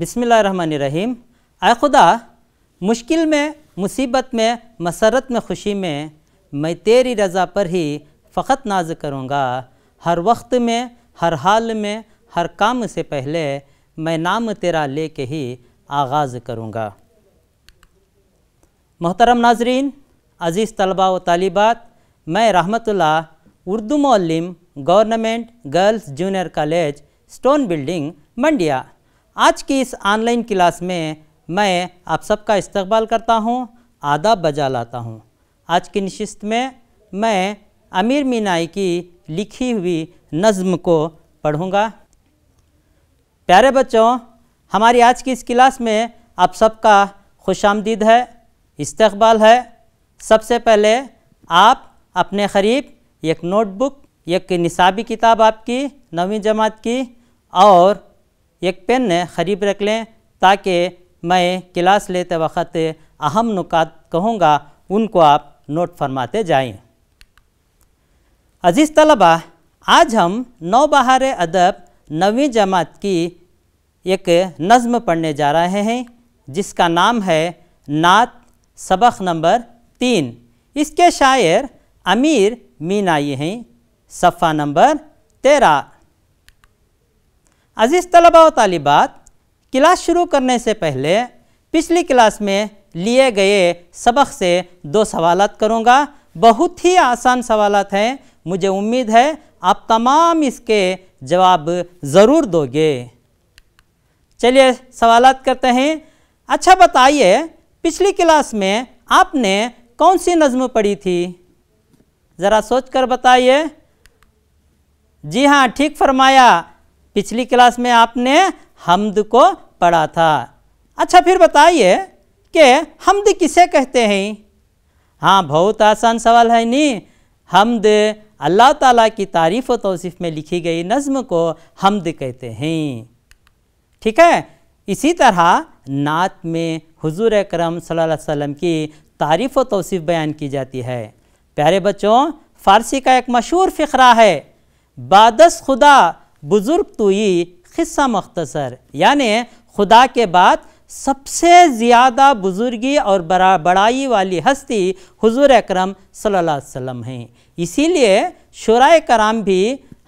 बिसमीम आए खुदा मुश्किल में मुसीबत में मसरत में खुशी में मैं तेरी रज़ा पर ही फ़कत नाज करूँगा हर वक्त में हर हाल में हर काम से पहले मैं नाम तेरा ले के ही आगाज़ करूँगा मोहतरम नाजरीन अज़ीज़ तलबा व तालिबात मैं रहमतुल्ला उर्दू मौलम government girls junior college stone building Mandya आज की इस ऑनलाइन क्लास में मैं आप सबका इस्तकबाल करता हूँ आदाब बजा लाता हूँ आज की नशस्त में मैं अमीर मीनाई की लिखी हुई नज़म को पढ़ूँगा प्यारे बच्चों हमारी आज की इस क्लास में आप सबका खुश आमदीद है इस्तकबाल है सबसे पहले आप अपने करीब एक नोटबुक एक निसाबी किताब आपकी नवी जमात की और एक पेन ख़रीब रख लें ताकि मैं क्लास लेते वक्त अहम नुकात कहूँगा उनको आप नोट फरमाते जाएं। अजीज़ तलबा आज हम नौ बहार अदब नवी जमात की एक नज़म पढ़ने जा रहे हैं जिसका नाम है नात सबक नंबर तीन इसके शायर अमीर मीनाई हैं सफ़ा नंबर तेरह अजीज़ तलबा व तालिबात क्लास शुरू करने से पहले पिछली क्लास में लिए गए सबक से दो सवाल करूँगा बहुत ही आसान सवाल हैं मुझे उम्मीद है आप तमाम इसके जवाब ज़रूर दोगे चलिए सवाल करते हैं अच्छा बताइए पिछली क्लास में आपने कौन सी नज़म पढ़ी थी ज़रा सोच कर बताइए जी हाँ ठीक फरमाया पिछली क्लास में आपने हमद को पढ़ा था अच्छा फिर बताइए कि हमद किसे कहते हैं हाँ बहुत आसान सवाल है नी हमद अल्लाह ताला की तारीफ़ व तोसीफ़ में लिखी गई नज़म को हमद कहते हैं ठीक है इसी तरह नात में हुजूर अकरम वसल्लम की तारीफ़ व तोसीफ़ बयान की जाती है प्यारे बच्चों फ़ारसी का एक मशहूर फ़िकरा है बादस खुदा बुज़ुर्ग तोई खिस्सा मख्तसर यानि खुदा के बाद सबसे ज़्यादा बुज़ुर्गी और बड़ा बड़ाई वाली हस्ती हुजूर अकरम सल्लल्लाहु अलैहि वसल्लम हैं इसीलिए शुरा कराम भी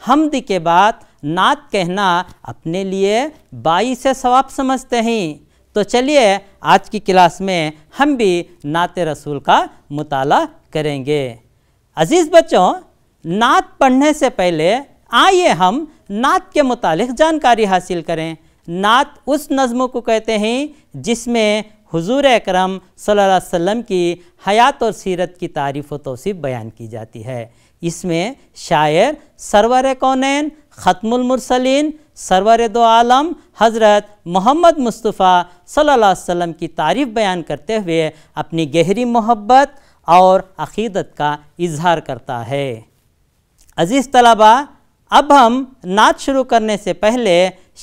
हमद के बाद नात कहना अपने लिए बाई से सवाब समझते हैं तो चलिए आज की क्लास में हम भी नात रसूल का मताल करेंगे अज़ीज़ बच्चों नात पढ़ने से पहले आइए हम नात के मुतालिक जानकारी हासिल करें नात उस नज़म को कहते हैं जिसमें हुजूर अकरम वसल्लम की हयात और सीरत की तारीफ़ व तोसीफ़ बयान की जाती है इसमें शायर सरवर कौनैन ख़त्मुलमरसलिन सरवर दो आलम हज़रत मोहम्मद मुस्तफ़ा सल्लल्लाहु अलैहि वसल्लम की तारीफ़ बयान करते हुए अपनी गहरी मोहब्बत और अक़ीदत का इजहार करता है अज़ीज़ तलबा अब हम नाच शुरू करने से पहले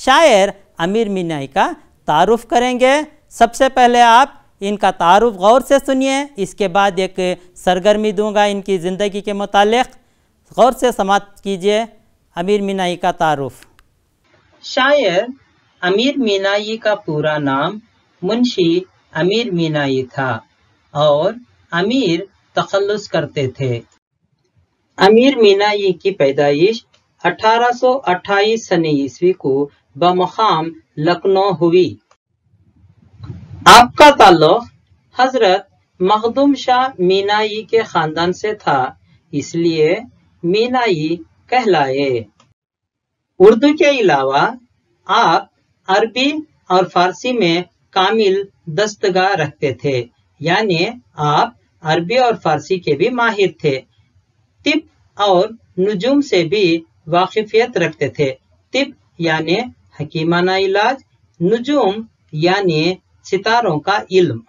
शायर अमीर मीनाई का तारुफ करेंगे सबसे पहले आप इनका तारुफ गौर से सुनिए इसके बाद एक सरगर्मी दूंगा इनकी ज़िंदगी के मुतालिक गौर से समाप्त कीजिए अमीर मीनाई का तारुफ शायर अमीर मीनाई का पूरा नाम मुंशी अमीर मीनाई था और अमीर तखलस करते थे अमीर मीनाई की पैदाइश 1828 सने ईस्वी को बमखाम लखनऊ हुई आपका ताल्लुक हजरत मखदुम शाह मीनाई के खानदान से था इसलिए मीनाई कहलाए उर्दू के अलावा आप अरबी और फारसी में कामिल दस्तगा रखते थे यानी आप अरबी और फारसी के भी माहिर थे तिप और नुजूम से भी वाकफियत रखते थे तिब यानी हकीमाना इलाज नुजूम यानी सितारों का इल्म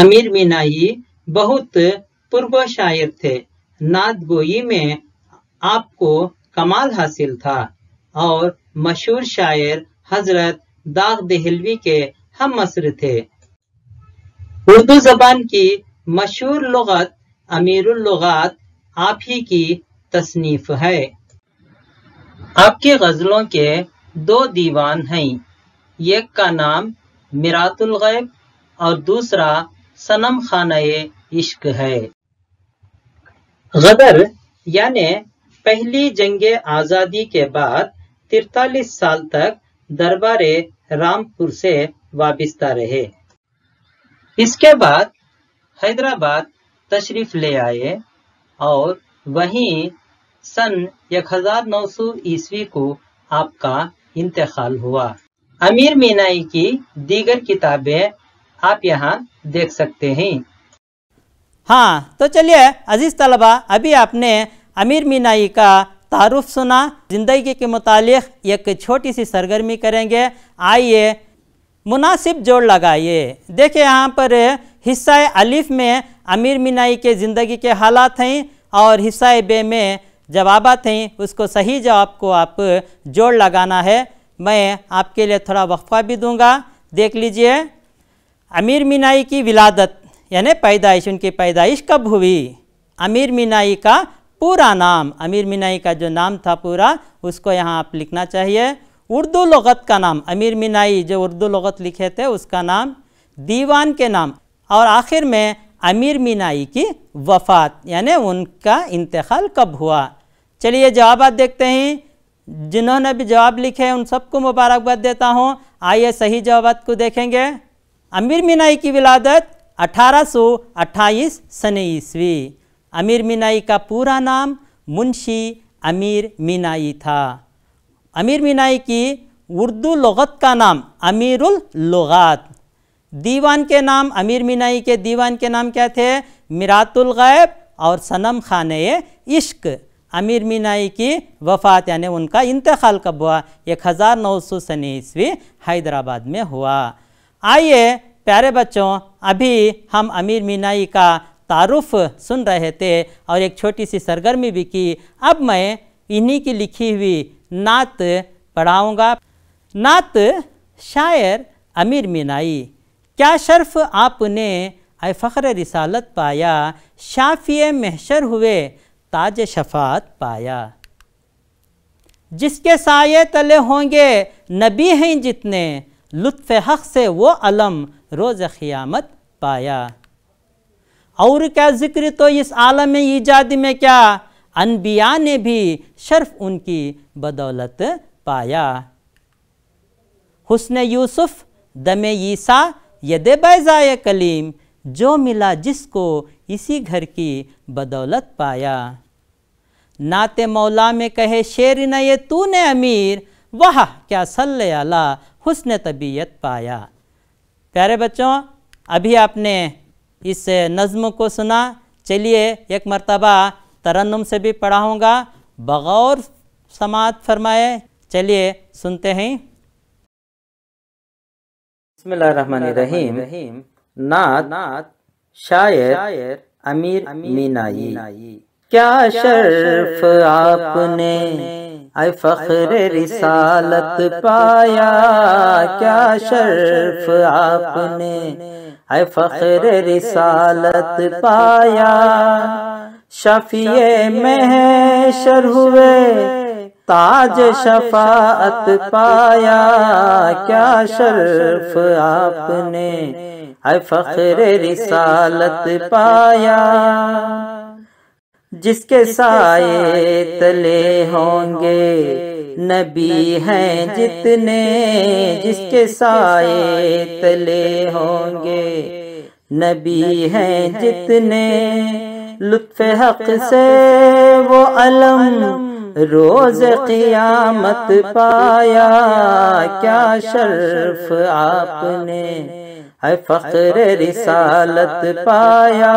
अमीर मीनाई बहुत पूर्व शायर थे नाद गोई में आपको कमाल हासिल था और मशहूर शायर हजरत दाग दहलवी के हम मसर थे उर्दू जबान की मशहूर लगत अमीरुल लगत आप ही की तसनीफ है आपकी गज़लों के दो दीवान हैं एक का नाम मिरातुल गैब और दूसरा सनम खान इश्क है गदर यानि पहली जंग आज़ादी के बाद तिरतालीस साल तक दरबार रामपुर से वाबिस्ता रहे इसके बाद हैदराबाद तशरीफ ले आए और वहीं सन एक हजार नौ सौ ईस्वी को आपका इंतकाल हुआ अमीर मीनाई की दीगर किताबें आप यहाँ देख सकते हैं हाँ तो चलिए अजीज़ तलबा अभी आपने अमीर मीनाई का तारुफ सुना ज़िंदगी के मुतालिक एक छोटी सी सरगर्मी करेंगे आइए मुनासिब जोड़ लगाइए देखिए यहाँ पर हिस्सा अलिफ में अमीर मीनाई के ज़िंदगी के हालात हैं और हिस्सा बे में आते हैं उसको सही जवाब को आप जोड़ लगाना है मैं आपके लिए थोड़ा वक्फा भी दूंगा देख लीजिए अमीर मीनाई की विलादत यानी पैदाइश उनकी पैदाइश कब हुई अमीर मीनाई का पूरा नाम अमीर मीनाई का जो नाम था पूरा उसको यहाँ आप लिखना चाहिए उर्दू लगत का नाम अमीर मीनाई जो उर्दू लगत लिखे थे उसका नाम दीवान के नाम और आखिर में अमीर मीनाई की वफ़ात यानि उनका इंतकाल कब हुआ चलिए जवाब देखते हैं जिन्होंने भी जवाब लिखे हैं उन सबको मुबारकबाद देता हूँ आइए सही जवाब को देखेंगे अमीर मीनाई की विलादत 1828 सने ईस्वी अमीर मीनाई का पूरा नाम मुंशी अमीर मीनाई था अमीर मीनाई की उर्दू लगत का नाम अमीरुल लगात दीवान के नाम अमीर मिनाई के दीवान के नाम क्या थे मिरातुल गैब और सनम खान इश्क अमीर मिनाई की वफ़ात यानी उनका इंतकाल कब हुआ एक हज़ार नौ सौ सनी ईस्वी हैदराबाद में हुआ आइए प्यारे बच्चों अभी हम अमीर मिनाई का तारुफ सुन रहे थे और एक छोटी सी सरगर्मी भी की अब मैं इन्हीं की लिखी हुई नात पढ़ाऊँगा नात शायर अमीर मिनाई क्या शर्फ आपने आए फ़ख्र रिसालत पाया शाफिय महशर हुए ताज शफात पाया जिसके साये तले होंगे नबी हैं जितने लुत्फ़ हक़ से वो अलम रोज़ ख़ियामत पाया और क्या ज़िक्र तो इस आलम ईजाद में क्या अनबिया ने भी शर्फ उनकी बदौलत पाया हुसन यूसुफ़ दम ईसा यदे बैजाय कलीम जो मिला जिसको इसी घर की बदौलत पाया नाते मौला में कहे शेर न ये तूने अमीर वाह क्या सल आला हुसन तबीयत पाया प्यारे बच्चों अभी आपने इस नज़म को सुना चलिए एक मरतबा तरन्नुम से भी पढ़ाऊँगा बगौर समात फरमाए चलिए सुनते हैं बिस्मिल्लाहिर्रहमानिर्रहीम नात नात शायर शायर अमीर मीनाई क्या शर्फ आपने आए फख्र रिसालत पाया क्या शर्फ आपने आए फख्र रिसालत पाया शफिए महशर हुए ताज शफात पाया क्या शर्फ आपने है फख्र रिसालत पाया जिसके साए तले होंगे नबी हैं जितने जिसके साए तले होंगे नबी हैं जितने लुत्फ हक से वो अलम रोज क़ियामत पाया क्या शर्फ आपने है फ़ख्र रिसालत पाया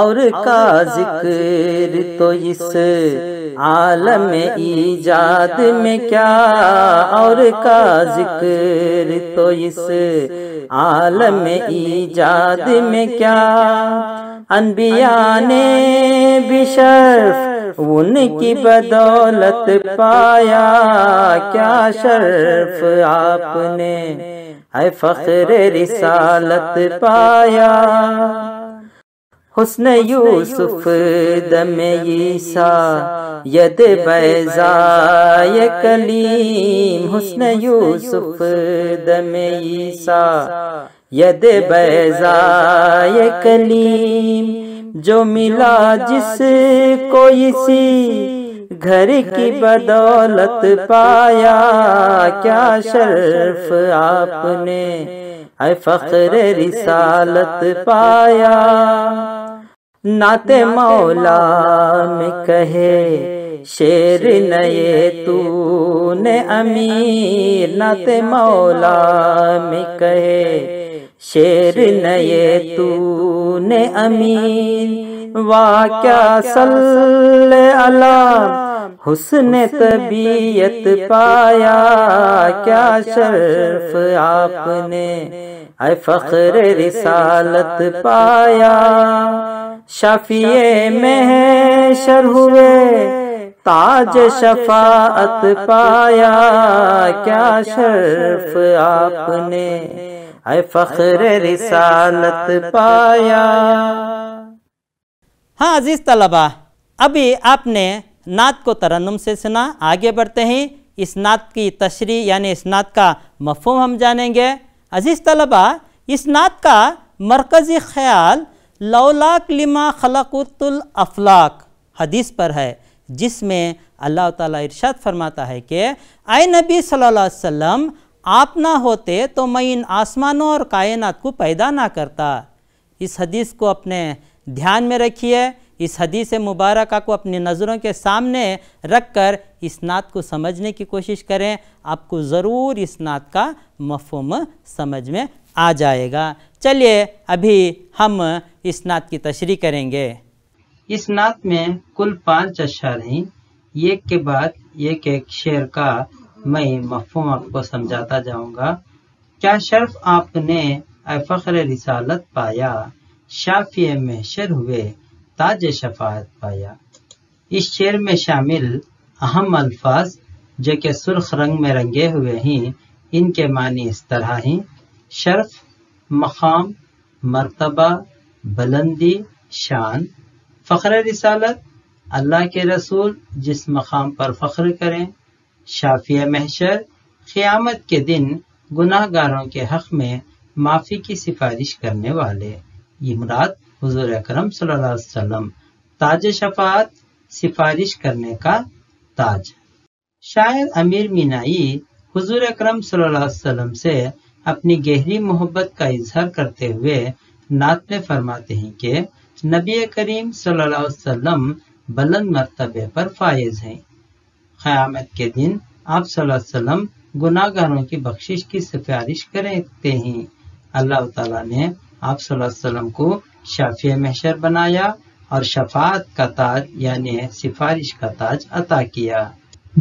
और का जिक्र तो, तो इस आलम ईजाद में क्या और का जिक्र तो, तो इस आलम ईजाद में क्या अनबिया ने भी शर्फ उनकी बदौलत पाया क्या शर्फ आपने है फख्र रिसालत पाया हुस्न यूसुफ दम ईसा यद बैजाय कलीम हुस्न यूसुफ दम ईसा यद बैजाय कलीम जो मिला जिस को इसी घर की बदौलत पाया क्या शर्फ आपने है फख्र रिसालत पाया नाते मौला में कहे शेर नए तूने अमीर नाते मौला में कहे शेर नए तूने अमीन वाक्या सल अला हुसन तबीयत पाया क्या शर्फ आपने अय फख्र रिसालत पाया शफिए में शर हुए ताज शफात पाया क्या शर्फ आपने है फख्र रिसालत पाया हाँ अजीज़ तलबा अभी आपने नात को तरन्नुम से सुना आगे बढ़ते हैं इस नात की तशरी यानी इस नात का मफहम हम जानेंगे अजीज़ तलबा इस नात का मरकज़ी ख्याल लौलाक लिमा खलकुतुल अफलाक हदीस पर है जिसमें अल्लाह ताला इरशाद फरमाता है कि आए नबी सल्लल्लाहु अलैहि वसल्लम आप ना होते तो मैं इन आसमानों और कायनात को पैदा ना करता इस हदीस को अपने ध्यान में रखिए इस हदीस मुबारक को अपनी नज़रों के सामने रख कर इस नात को समझने की कोशिश करें आपको ज़रूर इस नात का मफहम समझ में आ जाएगा चलिए अभी हम इस नात की तशरी करेंगे इस नात में कुल पांच अशार हैं एक के बाद एक एक शेर का मैं मफहम आपको समझाता जाऊंगा क्या शर्फ आपने फ़ख्र रिसालत पाया शाफी शर हुए ताज शफात पाया इस शेर में शामिल अहम अल्फाज जो कि सुर्ख रंग में रंगे हुए हैं इनके मानी इस तरह हैं शर्फ मकाम मर्तबा बुलंदी शान फ़ख्र रिसालत अल्लाह के रसूल जिस मकाम पर फ़ख्र करें शाफिया महशर क़यामत के दिन गुनाहगारों के हक में माफ़ी की सिफारिश करने वाले ये मुराद हजूर अक्रम सल्लम ताज शफात सिफारिश करने का ताज शायर अमीर मीनाई हजूर अक्रम सल्लम से अपनी गहरी मोहब्बत का इजहार करते हुए नात में फरमाते हैं कि नबी करीम सल्लल्लाहु बुलंद मरतबे पर फायज हैं क्यामत के दिन आप सल्लम गुनागारों की बख्शिश की सिफारिश करते हैं अल्लाह ताला ने आप सल्लम को शाफिया महशर बनाया और शफात का ताज यानी सिफारिश का ताज अता किया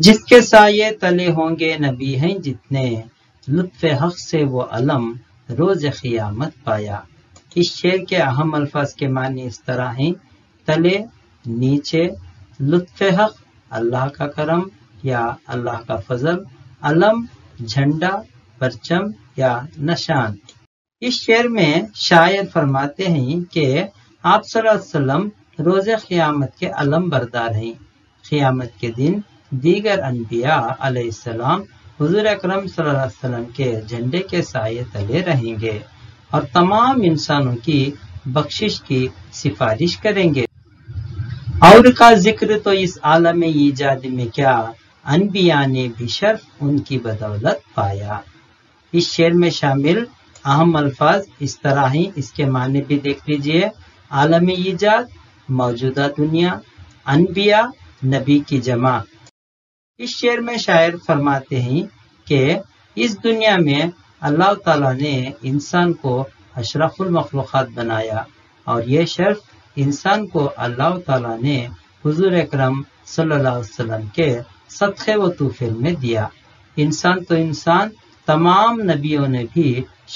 जिसके साये तले होंगे नबी हैं जितने लुत्फ हक से वो अलम रोज क़ियामत पाया इस शेर के अहम अल्फाज के मानी इस तरह हैं तले नीचे लुत्फ हक अल्लाह का करम या अल्लाह का फजल अलम झंडा परचम या नशान इस शेर में शायर फरमाते हैं कि आप सल्लम रोज़े क़यामत के अलम बरदार हैं क़यामत के दिन दीगर अनबिया अलैहिस्सलाम हुजूर अकरम सल्लम के झंडे के साय तले रहेंगे और तमाम इंसानों की बख्शिश की सिफारिश करेंगे और का जिक्र तो इस आलम ईजाद में क्या अनबिया ने भी शर्फ उनकी बदौलत पाया इस शेर में शामिल अहम अल्फाज इस तरह ही इसके माने भी देख लीजिए आलम ईजाद मौजूदा दुनिया अनबिया नबी की जमा इस शेर में शायर फरमाते हैं कि इस दुनिया में अल्लाह ताला ने इंसान को अशरफुल मखलूक़ात बनाया और यह शर्फ इंसान को अल्लाह ताला ने हुजूर अकरम सल्लल्लाहु अलैहि वसल्लम के सदक़े व तोहफे में दिया इंसान तो इंसान तमाम नबियों ने भी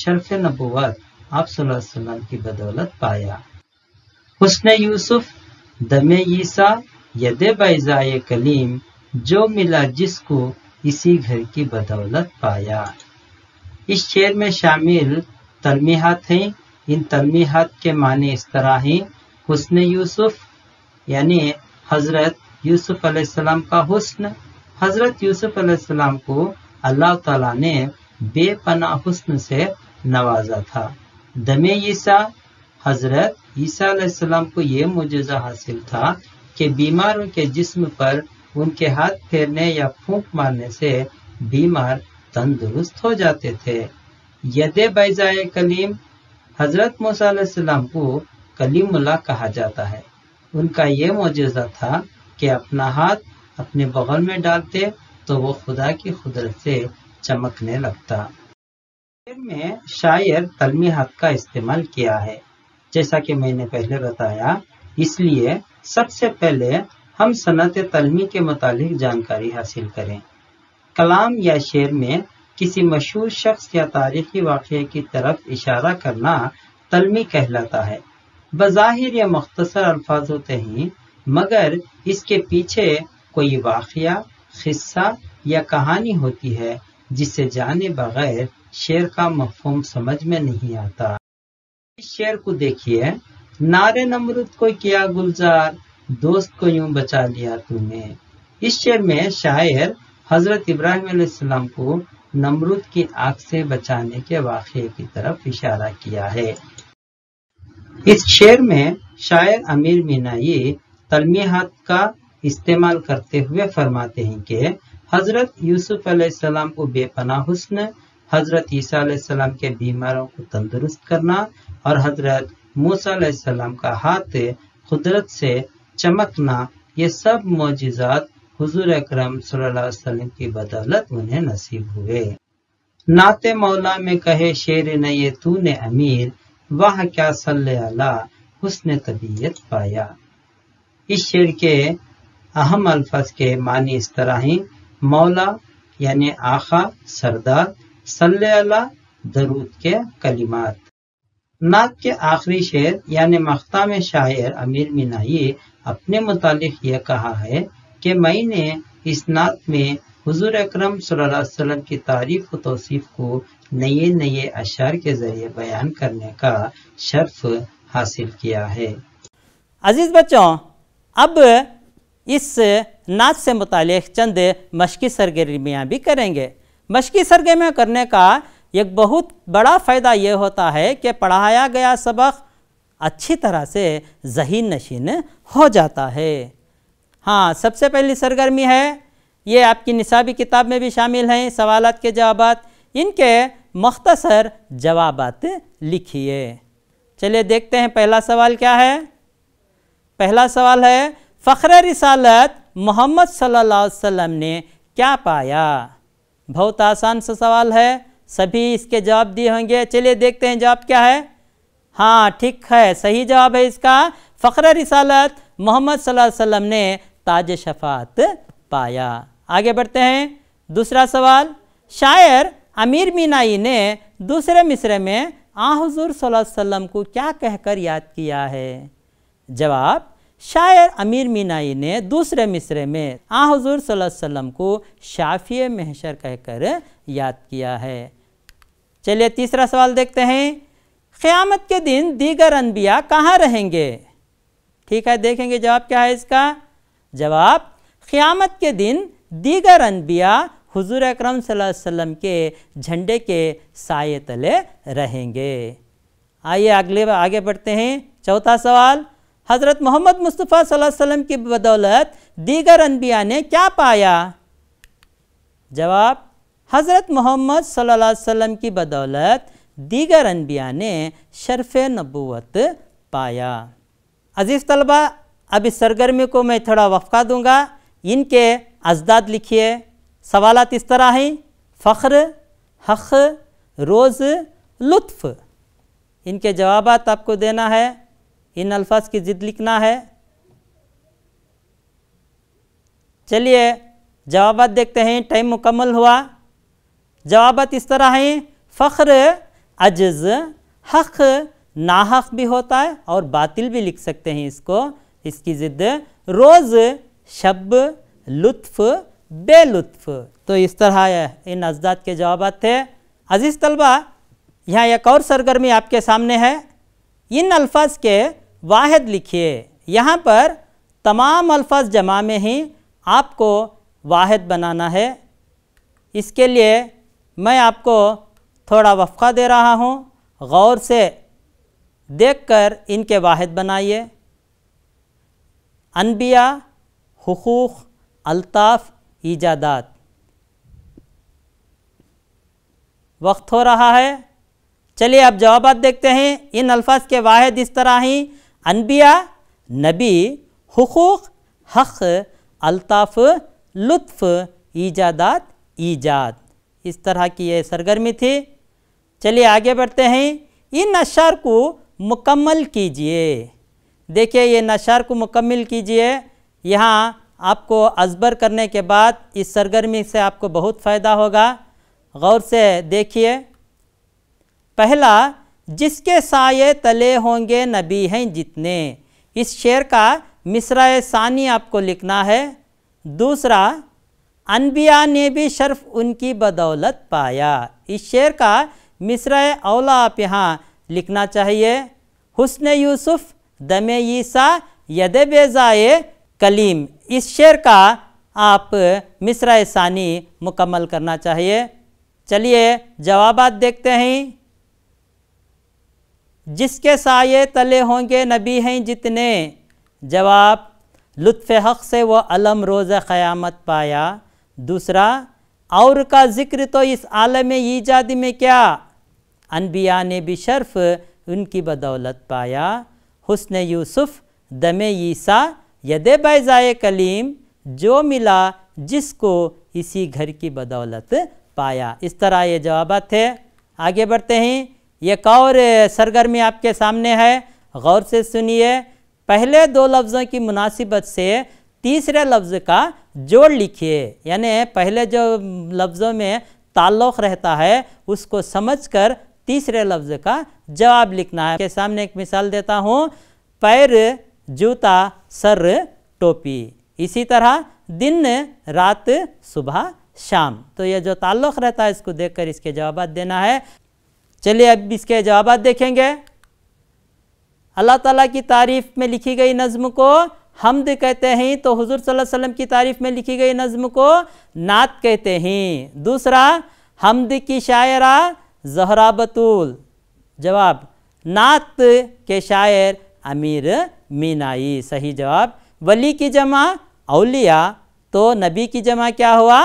शर्फ नबूवत आप वसल्लम की बदौलत पाया उसने यूसुफ दमे ईसा यदे बैजाए कलीम जो मिला जिसको इसी घर की बदौलत पाया इस शेर में शामिल तलमीहत हैं इन तलमीहत के माने इस तरह हैं हुस्न यूसुफ यानी हजरत यूसुफ अलैहिस्सलाम का हुस्न हजरत यूसुफ अलैहिस्सलाम को अल्लाह ताला ने बेपना हुस्न से नवाजा था दमे ईसा हजरत ईसा अलैहिस्सलाम को ये मुजजा हासिल था कि बीमारों के जिस्म पर उनके हाथ फेरने या फूंक मारने से बीमार तंदुरुस्त हो जाते थे यदे बैजाए कलीम हजरत मूसा को कलीमुल्ला कहा जाता है उनका ये मुजजा था कि अपना हाथ अपने बगल में डालते तो वो खुदा की खुदरत से चमकने लगता में शायर तलमी हाथ का इस्तेमाल किया है जैसा कि मैंने पहले बताया इसलिए सबसे पहले हम सनत तलमी के मुतालिक जानकारी हासिल करें कलाम या शेर में किसी मशहूर शख्स या तारीखी वाक़े की तरफ इशारा करना तलमी कहलाता है बज़ाहिर या मख्तसर अल्फाज होते हैं मगर इसके पीछे कोई वाक़ खिस्सा या कहानी होती है जिसे जाने बगैर शेर का मफहम समझ में नहीं आता इस शेर को देखिए नारे नमरुद को किया गुलजार दोस्त को यूं बचा लिया तूने इस शेर में शायर हजरत इब्राहिम को नमरुद की आग से बचाने के वाक़े की तरफ इशारा किया है इस शेर में शायर अमीर मीनाई हाथ का इस्तेमाल करते हुए फरमाते हैं कि हजरत यूसुफ अलैहिस्सलाम को बेपना हुस्न हजरत ईसा अलैहिस्सलाम के बीमारों को तंदुरुस्त करना और हजरत मूसा अलैहिस्सलाम का हाथ कुदरत से चमकना ये सब मोजात हुजूर अकरम वसल्लम की बदौलत उन्हें नसीब हुए नाते मौला में कहे शेर न ये तूने अमीर वह क्या सल्ला उसने तबीयत पाया इस शेर के अहम अल्फाज के मानी इस तरह ही मौला यानी आखा सरदार सल्ला दरूद के कलिमात नात के आखिरी शेर यानी मख्ता में शायर अमीर मिनाई अपने मुतालिक यह कहा है कि मैंने इस नात में हजूर अक्रम वसल्लम की तारीफ व तोसीफ़ को नए नए अशार के ज़रिए बयान करने का शर्फ हासिल किया है अज़ीज़ बच्चों अब इस नाच से मुतल चंद मशक़ी सरगर्मियाँ भी करेंगे मशक़ी सरगर्मियाँ करने का एक बहुत बड़ा फ़ायदा यह होता है कि पढ़ाया गया सबक अच्छी तरह से जहन नशीन हो जाता है हाँ सबसे पहली सरगर्मी है ये आपकी निसाबी किताब में भी शामिल हैं सवाल के जवाब इनके मख्तसर जवाब लिखिए चलिए देखते हैं पहला सवाल क्या है पहला सवाल है फ़ख्र रिसालत मोहम्मद सल्लल्लाहु अलैहि वसल्लम ने क्या पाया बहुत आसान सा सवाल है सभी इसके जवाब दिए होंगे चलिए देखते हैं जवाब क्या है हाँ ठीक है सही जवाब है इसका फ़ख्र रिसालत मोहम्मद सल्लल्लाहु अलैहि वसल्लम ने ताज शफात पाया आगे बढ़ते हैं दूसरा सवाल शायर अमीर मीनाई ने दूसरे मिसरे में आ हजूर सल्लम को क्या कहकर याद किया है जवाब शायर अमीर मीनाई ने दूसरे मिसरे में आ हजूर सल्लम को शाफिय महशर कहकर याद किया है चलिए तीसरा सवाल देखते हैं क़्यामत के दिन दीगर अनबिया कहाँ रहेंगे ठीक है देखेंगे जवाब क्या है इसका जवाब क़्यामत के दिन दीगर अनबिया हुजूर अकरम वसल्लम के झंडे के साय तले रहेंगे आइए अगले आगे बढ़ते हैं चौथा सवाल हज़रत मोहम्मद मुस्तफ़ा वसल्लम की बदौलत दीगर अनबिया ने क्या पाया जवाब हज़रत मोहम्मद वसल्लम की बदौलत दीगर अनबिया ने शरफ़ नबूत पाया अजीज़ तलबा अब इस सरगर्मी को मैं थोड़ा वफ़ा दूँगा इनके अजदाद लिखिए सवालत इस तरह हैं फ़ख्र हक़ रोज़ लुत्फ़ इनके जवाब आपको देना है इन अल्फाज की ज़िद लिखना है चलिए जवाब देखते हैं टाइम मुकम्मल हुआ जवाब इस तरह हैं फ़ख्र अजज़ हक़ नाहक भी होता है और बातिल भी लिख सकते हैं इसको इसकी ज़िद रोज़ शब लुत्फ बेलुत्फ तो इस तरह इन अजदाद के जवाब थे अज़ीज़ तलबा यहाँ एक और सरगर्मी आपके सामने है इन अल्फाज के वाहिद लिखिए यहाँ पर तमाम अल्फाज जमा में ही आपको वाहिद बनाना है इसके लिए मैं आपको थोड़ा वफ़ा दे रहा हूँ गौर से देखकर इनके वाहिद बनाइए अनबिया हकूक़ अलताफ़ ईजादात वक्त हो रहा है चलिए अब जवाब देखते हैं इन अल्फाज के वाहिद इस तरह ही अनबिया नबी हकूक़ हक़ अलताफ़ लुत्फ़ ईजादात ईजाद इस तरह की ये सरगर्मी थी चलिए आगे बढ़ते हैं इन अशार को मुकम्मल कीजिए देखिए ये नशार को मुकम्मल कीजिए यहाँ आपको अजबर करने के बाद इस सरगर्मी से आपको बहुत फ़ायदा होगा गौर से देखिए पहला जिसके साये तले होंगे नबी हैं जितने इस शेर का मिसरा सानी आपको लिखना है दूसरा अनबिया ने भी शर्फ उनकी बदौलत पाया इस शेर का मिसरा अवला आप यहाँ लिखना चाहिए हुसन यूसुफ दम ईसा यद बेजाए कलीम इस शेर का आप मिसरा सानी मुकम्मल करना चाहिए चलिए जवाब देखते हैं जिसके साये तले होंगे नबी हैं जितने जवाब लुत्फ़ हक़ से वो अलम रोज़ क़यामत पाया दूसरा और का ज़िक्र तो इस आलम ईजाद में क्या अनबिया ने भी शर्फ़ उनकी बदौलत पाया हुसन यूसुफ़ दम ईसा यदे बैजाए कलीम जो मिला जिसको इसी घर की बदौलत पाया इस तरह ये जवाब थे आगे बढ़ते हैं एक और सरगर्मी आपके सामने है गौर से सुनिए पहले दो लफ्ज़ों की मुनासिबत से तीसरे लफ्ज़ का जोड़ लिखिए यानी पहले जो लफ्ज़ों में ताल्लुक़ रहता है उसको समझकर तीसरे लफ्ज़ का जवाब लिखना है के सामने एक मिसाल देता हूँ पैर जूता सर टोपी इसी तरह दिन रात सुबह शाम तो यह जो ताल्लुक़ रहता है इसको देखकर इसके जवाब देना है चलिए अब इसके जवाब देखेंगे अल्लाह ताला की तारीफ़ में लिखी गई नज्म को हमद कहते हैं तो हुजूर सल्लल्लाहु अलैहि वसल्लम की तारीफ़ में लिखी गई नज्म को नात कहते हैं दूसरा हमद की शायरा जहरा बतूल जवाब नात के शायर अमीर मीनाई सही जवाब वली की जमा अलिया तो नबी की जमा क्या हुआ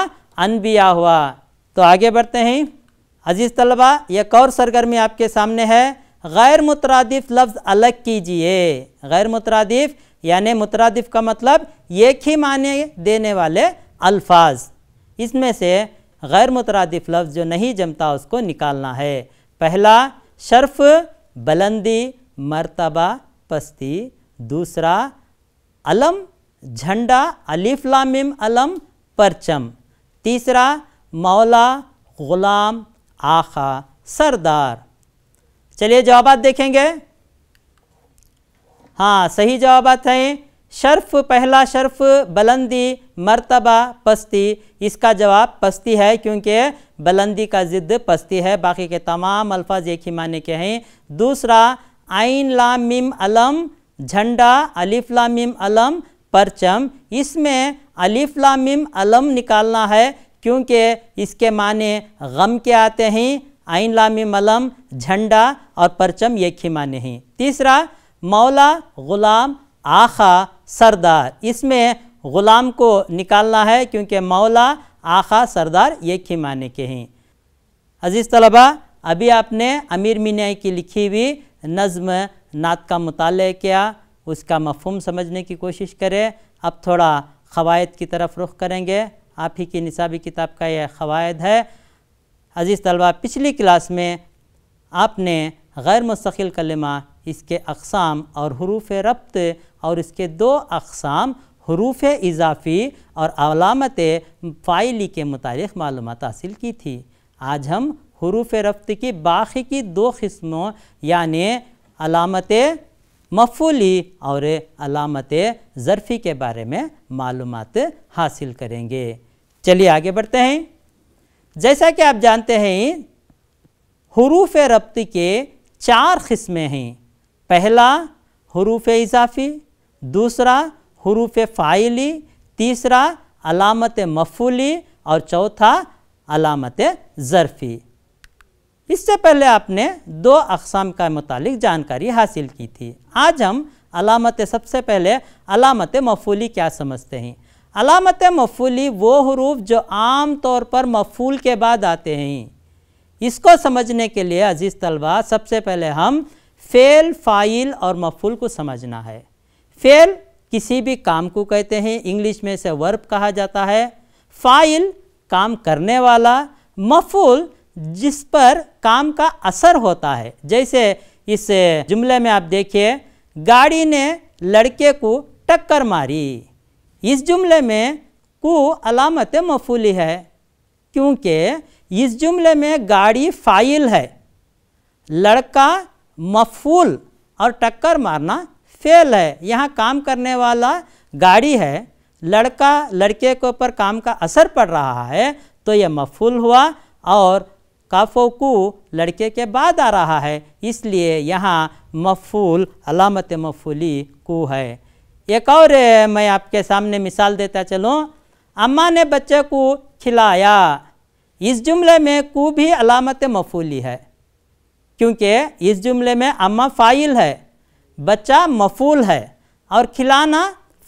अनबिया हुआ तो आगे बढ़ते हैं अजीज़ तलबा एक और सरगर्मी आपके सामने है गैर मुतरदफ़ लफ्ज़ अलग कीजिए गैर मुतरदफ़ यानि मुतरदफ़ का मतलब एक ही माने देने वाले अल्फाज इसमें से गैर मुतरदफ़ लफ्ज़ जो नहीं जमता उसको निकालना है पहला शर्फ़ बुलंदी मरतबा पस्ती दूसरा अलम झंडा अलिफ लामिम अलम परचम तीसरा मौला गुलाम आखा सरदार चलिए जवाब देखेंगे हाँ सही जवाब हैं शर्फ पहला शर्फ बुलंदी मर्तबा पस्ती इसका जवाब पस्ती है क्योंकि बुलंदी का ज़िद्द पस्ती है बाकी के तमाम अल्फाज एक ही माने के हैं दूसरा आइन लाम मिम अलम झंडा अलिफ लामिम अलम परचम इसमें अलिफ लामिम अलम निकालना है क्योंकि इसके माने गम के आते हैं आइन लामिम अलम झंडा और परचम ये ही माने हैं तीसरा मौला ग़ुलाम आखा सरदार इसमें ग़ुलाम को निकालना है क्योंकि मौला आखा सरदार ये ही माने के हैं अज़ीज़ तलबा अभी आपने अमीर मीनाई की लिखी हुई नज़म नात का मताल किया उसका मफहम समझने की कोशिश करें अब थोड़ा कवायद की तरफ रुख करेंगे आप ही की निसाबी किताब का यह ख़वाद है अज़ीज़ तलबा पिछली क्लास में आपने गैर मुस्तकिल कलमा इसके अकसाम और हरूफ रब्त और इसके दो अकसाम हरूफ इजाफ़ी और अलामत फ़ाइली के मुतालिक मालूम हासिल की थी आज हम हरूफ रफ्त की बाकी की दो किस्मों यानि अलामत मफूली और अलामत ज़रफ़ी के बारे में मालूम हासिल करेंगे चलिए आगे बढ़ते हैं जैसा कि आप जानते हैं हरूफ रब्त के चार क़स्में हैं पहला हरूफ इजाफ़ी दूसरा हरूफ फ़ाइली तीसरा अलामत मफूली और चौथा अलामत ज़रफ़ी इससे पहले आपने दो अकसाम का मुतालिक जानकारी हासिल की थी आज हम अलामत सबसे पहले अलामत मफूली क्या समझते हैं अलामत मफूली वो हरूफ जो आम तौर पर मफूल के बाद आते हैं इसको समझने के लिए अजीज़ तलबा सबसे पहले हम फ़ेल फ़ाइल और मफूल को समझना है फ़ेल किसी भी काम को कहते हैं इंग्लिश में से वर्ब कहा जाता है फ़ाइल काम करने वाला मफूल जिस पर काम का असर होता है जैसे इस जुमले में आप देखिए गाड़ी ने लड़के को टक्कर मारी इस जुमले में को अलामत मफूली है क्योंकि इस जुमले में गाड़ी फाइल है लड़का मफूल और टक्कर मारना फेल है यहाँ काम करने वाला गाड़ी है लड़का लड़के के ऊपर काम का असर पड़ रहा है तो यह मफूल हुआ और काफ़ोकू लड़के के बाद आ रहा है इसलिए यहाँ मफूल अलामत मफूली कु है एक और मैं आपके सामने मिसाल देता चलूँ अम्मा ने बच्चे को खिलाया इस जुमले में कु भी अलामत मफूली है क्योंकि इस जुमले में अम्मा फ़ाइल है बच्चा मफूल है और खिलाना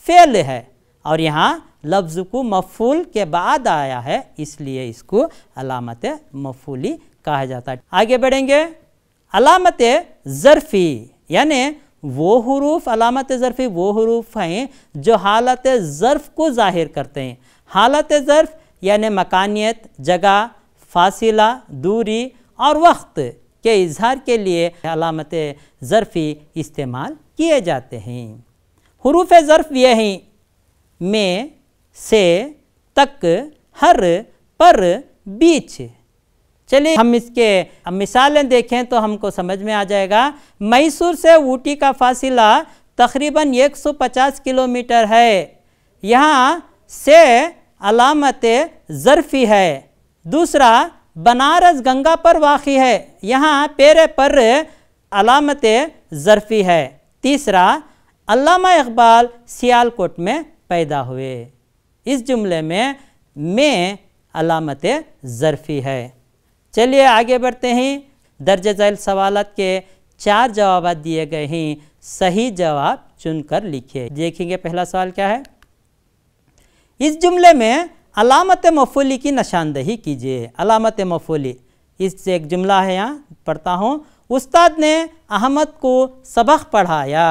फेल है और यहाँ लफ्ज़ को मफूल के बाद आया है इसलिए इसको अलामत मफूली कहा जाता है आगे बढ़ेंगे अलामत ज़रफ़ी यानि वो हरूफ अलामत ज़रफ़ी वो हरूफ हैं जो हालत ज़र्फ़ को ज़ाहिर करते हैं हालत ज़र्फ़ यानि मकानियत जगह फासिला दूरी और वक्त के इजहार के लिए अलामत ज़रफ़ी इस्तेमाल किए जाते हैं हरूफ ज़र्फ़ ये हैं में से तक हर पर बीच चलिए हम इसके मिसालें देखें तो हमको समझ में आ जाएगा मैसूर से ऊटी का फासिला तकरीबन 150 किलोमीटर है यहाँ से अलामत ज़रफ़ी है दूसरा बनारस गंगा पर वाक़ है यहाँ पेरे पर अलामत ज़रफ़ी है तीसरा अल्लामा इकबाल सियालकोट में पैदा हुए इस जुमले में में अलामत ज़रफ़ी है चलिए आगे बढ़ते हैं दर्ज झैल सवालत के चार जवाब दिए गए हैं सही जवाब चुनकर लिखिए देखेंगे पहला सवाल क्या है इस जुमले में अलामत मफोली की निशानदही कीजिए अलामत मफोली इससे एक जुमला है यहाँ पढ़ता हूँ उस्ताद ने अहमद को सबक पढ़ाया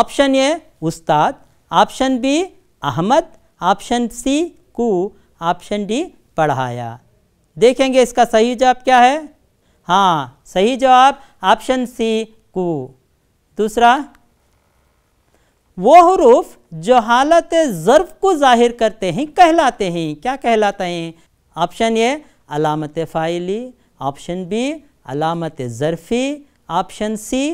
ऑप्शन ए उस्ताद option B Ahmad option C कु ऑप्शन डी पढ़ाया देखेंगे इसका सही जवाब क्या है हाँ सही जवाब ऑप्शन सी कु दूसरा वो हरूफ जो हालत ज़र्फ को जाहिर करते हैं कहलाते हैं क्या कहलाते हैं ऑप्शन ए अलामत फ़ाइली ऑप्शन बी अलामत ज़रफ़ी ऑप्शन सी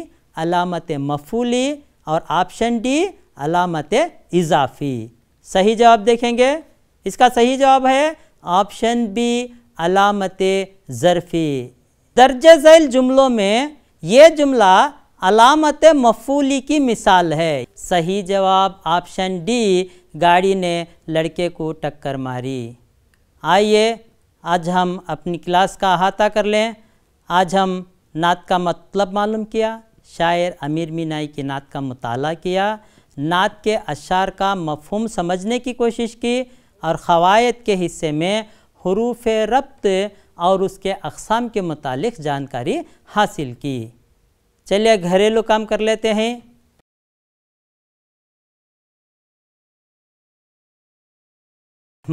अलामत मफूली और ऑप्शन डी अलामत इजाफ़ी सही जवाब देखेंगे इसका सही जवाब है ऑप्शन बी अलामत ज़रफ़ी दर्ज झैल जुमलों में ये जुमला अलामत मफूली की मिसाल है सही जवाब ऑप्शन डी गाड़ी ने लड़के को टक्कर मारी आइए आज हम अपनी क्लास का अहाता कर लें आज हम नात का मतलब मालूम किया शायर अमीर मीनाई की नात का मताल किया नात के अशार का मफहम समझने की कोशिश की और ख़वायद के हिस्से में हरूफ रब्त और उसके अकसाम के मतलब जानकारी हासिल की चलिए घरेलू काम कर लेते हैं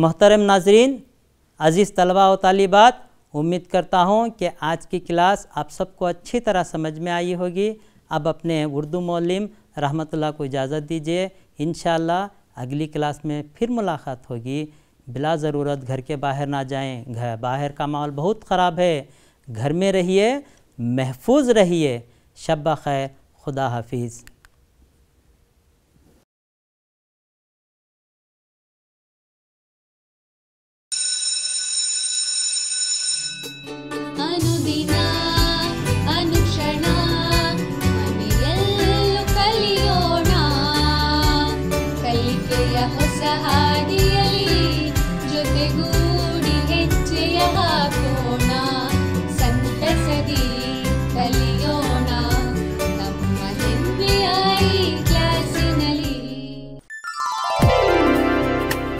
मोहतरम नाजरीन अज़ीज़ तलबा व तालिबात उम्मीद करता हूँ कि आज की क्लास आप सबको अच्छी तरह समझ में आई होगी अब अपने उर्दू मौलम रहमतुल्लाह को इजाज़त दीजिए इन अगली क्लास में फिर मुलाकात होगी बिला ज़रूरत घर के बाहर ना जाएं घर बाहर का माहौल बहुत ख़राब है घर में रहिए महफूज रहिए शब खैर खुदा हाफिज़